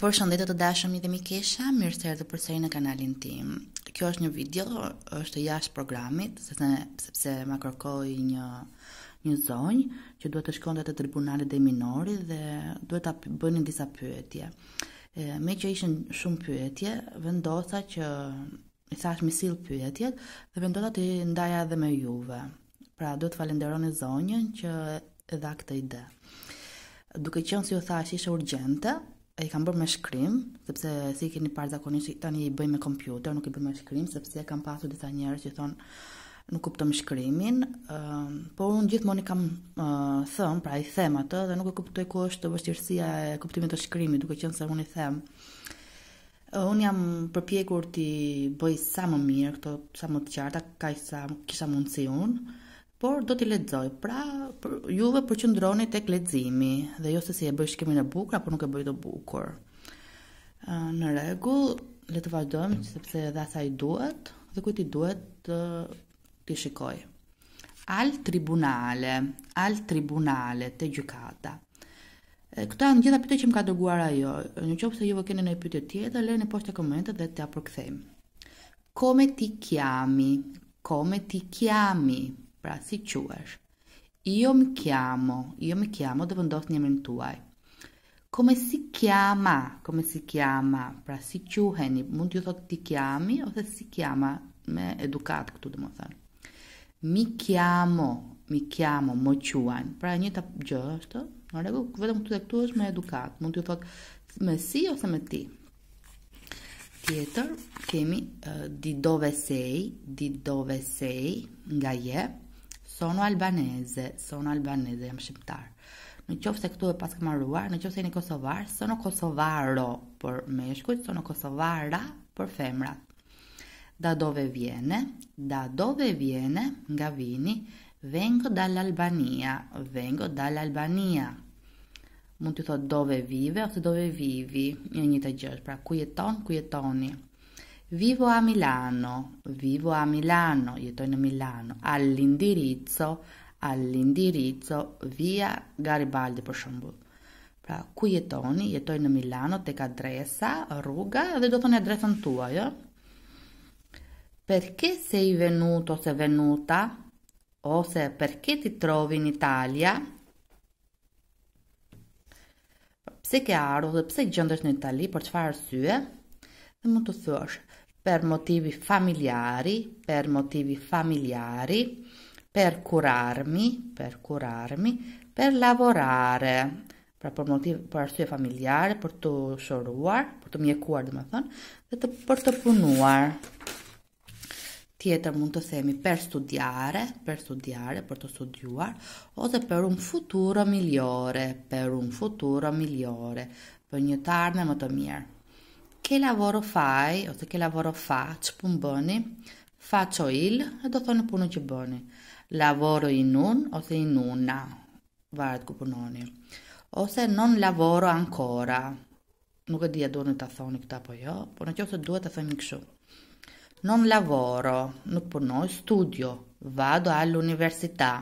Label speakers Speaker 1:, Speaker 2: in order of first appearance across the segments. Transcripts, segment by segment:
Speaker 1: Por shëndet të dashëm i dhe mikesha, kesha, mirë sërë dhe përsejnë në kanalin tim. Kjo është një video, është jashtë programit, sepse, sepse më kërkoj një, një zonjë, që duhet të shkondet të tribunalit dhe minori dhe duhet të bënin disa pyetje. E, me që ishën shumë pyetje, vendosa që i thash mi silë pyetjet dhe vendosa të ndaja dhe me juve. Pra duhet të falenderon e zonjën që edha këtë ide. Duke qënë si u thash ishe urgjente, e i kam bërë me shkrim, sepse si keni parë zakonisht tani i bëj me kompjuter, nuk i bëj me shkrim sepse kam pasur disa njerëz që thon nuk kuptojmë shkrimin, uh, por un gjithmonë kam uh, thën, pra i them atë dhe nuk e kuptoj ku është vështirësia e kuptimit të shkrimit, duke qenë se un i them Uh, unë jam përpjekur të bëj sa më mirë, këto sa më të qarta, ka i sa kisha mundësi unë. Uh, por do t'i lexoj. Pra, për, juve përqendroni tek leximi dhe jo se si e bëj shkrimin e bukur apo nuk e bëj të bukur. Uh, në rregull, le të vazhdojmë sepse edhe asaj duhet dhe kujt i duhet të ti shikoj. Al tribunale, al tribunale te gjykata. Këto janë gjitha pyetjet që më ka dërguar ajo. Në qoftë se ju keni ndonjë pyetje tjetër, lëreni poshtë komentet dhe t'ia përkthejmë. Come ti chiami? Come ti chiami? pra si quesh. Io jo mi chiamo, io jo mi chiamo, do vendos një tuaj. Come si chiama, come si chiama, pra si quheni, mund ju thot ti chiami, ose si chiama, me edukat këtu dhe më thënë. Mi chiamo, mi chiamo, më quajnë, pra një gjë është, në regu, vetëm këtu dhe këtu është me edukat, mund ju thot me si ose me ti. Tjetër, kemi uh, eh, di dove sej, di dove sej, nga jep, Sono albanese, sono albanese, jam shqiptar. Në qofë se këtu e pas këmë në qofë se një kosovar, sono kosovaro për meshkut, sono kosovara për femrat. Da dove vjene, da dove vjene, nga vini, vengo dal Albania, vengo dal Albania. Mund të thot dove vive, ose dove vivi, një një të gjësh, pra ku jeton, ku jetoni. Vivo a Milano, vivo a Milano, jetoj në Milano, all'indirizzo, all'indirizzo, via Garibaldi për shumbu. Pra, ku jetoni, jetoj në Milano, tek adresa, rruga, dhe do thonë adresën tua, jo? Perke se i venuto se venuta, ose perke ti trovi në Italia? Pse ke arru dhe pse gjendesh në Itali, për çfarë arsye? Dhe mund të thuash, per motivi familiari, per motivi familiari, per curarmi, per curarmi, per lavorare, proprio motivi per studio familiare, per tu soruar, per tu mie cuar domethën, dhe për të punuar. Tjetër mund të themi per studiare, per studiare, për të studiuar, ose per un futuro migliore, per un futuro migliore, për një të ardhme më të mirë. Ke lavoro fai, ose ke lavoro fa, që pun bëni, fa qo il, e do thonë punë që bëni. Lavoro i nun, ose i nuna, varet ku punoni. Ose non lavoro ancora, nuk e dhja duhet në të thoni këta po jo, po në që ose duhet të thoni në këshu. Non lavoro, nuk punoj, studio, vado all'università,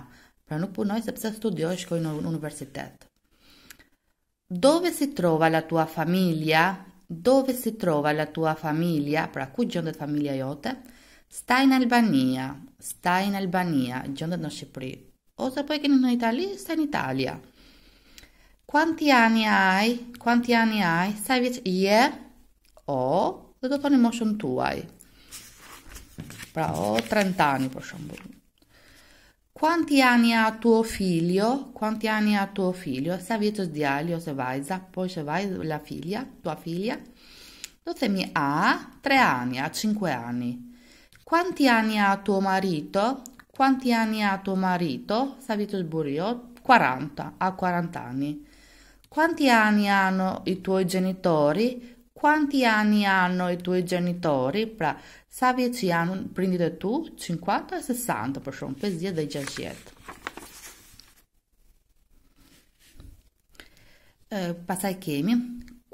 Speaker 1: pra nuk punoj sepse studio e shkoj në universitet. Dove si trova la tua familia? dove si trova la tua famiglia, pra ku gjendet familja jote? Stai in Albania, stai in Albania, gjendet në Shqipëri. Ose po e keni në Itali, stai in Italia. Quanti anni hai? Quanti anni hai? Sai vjet je o do të thoni moshën tuaj. Pra o 30 ani për shembull. Quanti anni ha tuo figlio? Quanti anni ha tuo figlio? Savete diario se vai, poi se vai la figlia, tua figlia. Ditemi ha tre anni, ha cinque anni. Quanti anni ha tuo marito? Quanti anni ha tuo marito? Savito sburio 40, ha 40 anni. Quanti anni hanno i tuoi genitori? quanti anni hanno i tuoi genitori? Pra, sa vjet që janë prindit e tu? 50, 60, për shumë, 50 dhe 60. pasaj kemi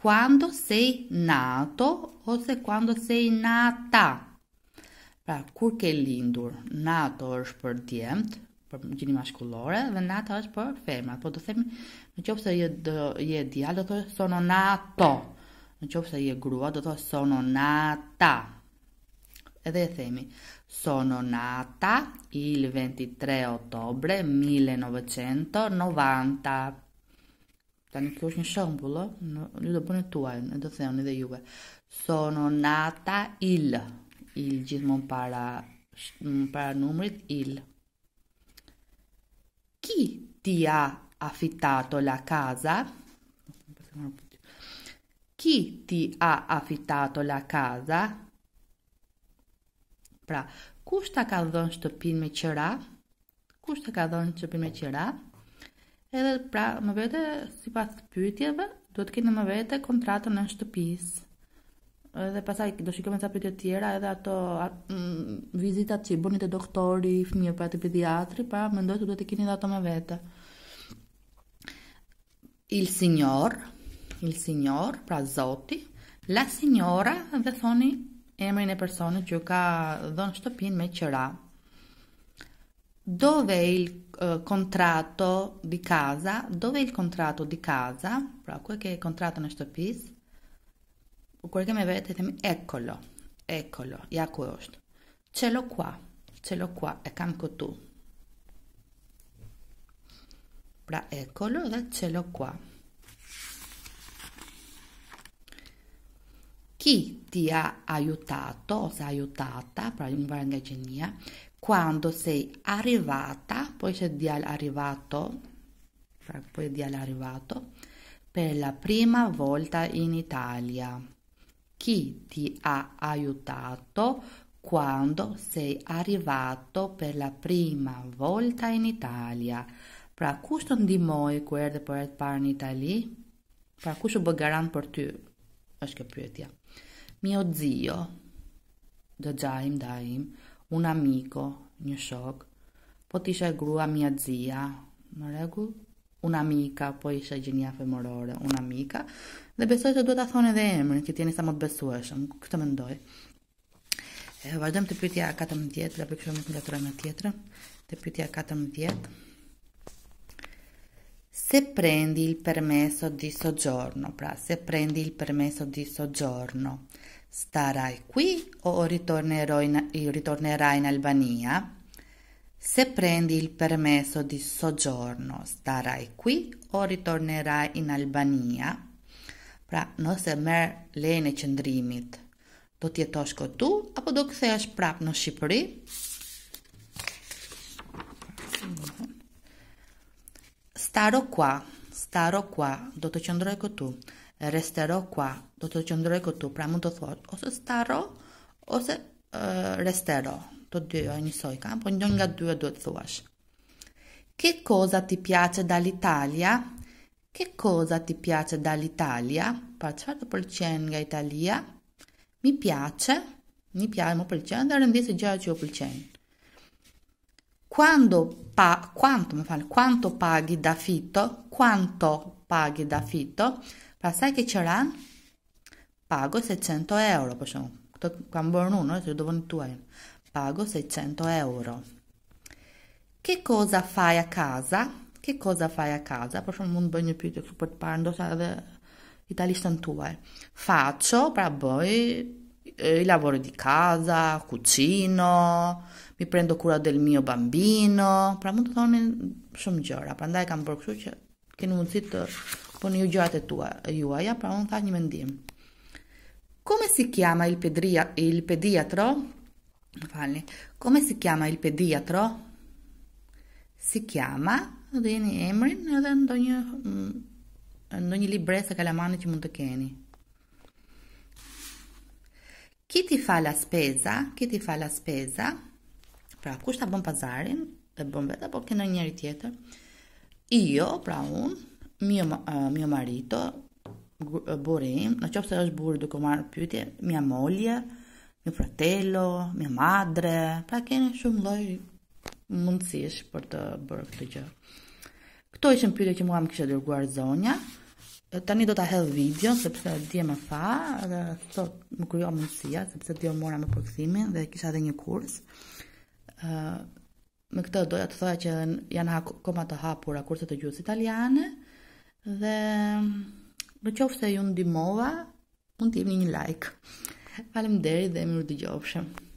Speaker 1: quando sei nato ose quando sei nata pra kur ke lindur nato është për djemt për gjeni mashkullore dhe nata është për femra po të themi në qopë se je, djalë, do të sono nato në qofë se i e grua, do të sononata. Edhe e themi, sononata il 23 otobre 1990. Tani kjo është një shëmbullë, në një do përnë tuaj, në do thejmë një dhe juve. Sononata il, il gjithmon para, para numrit il. Ki ha afitato la kaza? Në Chi ti ha affittato la casa? Pra, kush ta ka dhënë shtëpinë me qira? Kush ta ka dhënë shtëpinë me qira? Edhe pra, më vete sipas pyetjeve, duhet të kenë më vete kontratën në shtëpisë. Edhe pasaj do shikojmë ca pyetje tjera, edhe ato mm, vizitat që i bëni te doktori, fëmijë pa te pediatri, pra mendoj se duhet të keni ato më vete. Il signor, il signor, pra zoti, la signora, dhe thoni emrin e personit që ka dhënë shtëpin me qëra. Dove il contratto di casa? Dove il contratto di casa? Pra ku e ke kontratën në shtëpis? U kur ke me vetë e themi eccolo. Eccolo, ja ku është. Ce l'ho qua. Ce l'ho qua, e kam këtu. Pra eccolo dhe ce l'ho Qua. chi ti ha aiutato o sei aiutata, quando sei arrivata, poi c'è di arrivato, poi di arrivato, per la prima volta in Italia. Chi ti ha aiutato quando sei arrivato per la prima volta in Italia? Pra kushtën ndihmoi kur erdhe për të parë në Pra kush u bë garant është kjo pyetja. Mio zio, dhe gjahim, dhahim, un amiko, një shok, po t'isha e grua mia zia, në regull, un amika, po isha gjenia femorore, un amika, dhe besoj se duhet ta thonë edhe emrin, që t'jeni sa më besueshëm, këtë mendoj. E vazhdojmë të pyetja 14, apo kështu më të tjetrën. Te pyetja 14. se prendi il permesso di soggiorno, se prendi il permesso di soggiorno, starai qui o in, ritornerai in Albania? Se prendi il permesso di soggiorno, starai qui o ritornerai in Albania? Pra, nëse merë lejnë e qëndrimit, do t'jetosh këtu apo do kthehesh prapë në Shqipëri? staro qua, staro qua, do të qëndroj këtu. Restero qua, do të qëndroj këtu. Pra mund të thotë ose staro ose uh, restero. Të dy njësoj kan, po një nga dy duhet të thuash. Che cosa ti piace dall'Italia? Che cosa ti piace dall'Italia? Pa çfarë të pëlqen nga Italia? Mi piace, mi piace, më pëlqen, dhe rendi se gjëja që u pëlqejnë. Quando pa- quanto, quanto paghi d'affitto? Quanto paghi d'affitto? Ma sai che c'era? Pago 600 euro. Possiamo, quando uno, eh, se devo tu hai. Eh. Pago 600 euro. Che cosa fai a casa? Che cosa fai a casa? Possiamo un bagno più di super parlo, sarebbe italiano tuo. Eh. Faccio, per voi i lavoro di casa, cucino, mi prendo cura del mio bambino, pra mund të thonin shumë gjëra. Prandaj kam bërë kështu që keni mundësi të puni ju gjërat e tua, juaja, pra un tha një mendim. Come si chiama il pediatra il pediatro? Më falni. Come si chiama il pediatro? Si chiama? Dhe jeni emrin edhe ndonjë mm, ndonjë libresë kalamani që mund të keni. Kiti fala speza, kiti fala speza. Pra, kush ta bën pazarin? e bën vetë apo ke njëri njeri tjetër? Io, jo, pra un, mio eh, marito, eh, burri, në çfarë se është burri duke marë marr pyetje, mia moglie, mio fratello, mia madre, pra keni shumë lloj mundësish për të bërë këtë gjë. Kto ishën pyetjet që mua më kishte dërguar zonja, tani do ta hedh video sepse dje më tha dhe sot më krijo mundësia sepse dje mora me përkthimin dhe kisha edhe një kurs. ë uh, me këtë doja të thoja që janë akoma të hapura kurset të gjuhës italiane dhe në qofë se ju ndihmova, mund t'jemi një like. Falem deri dhe mirë të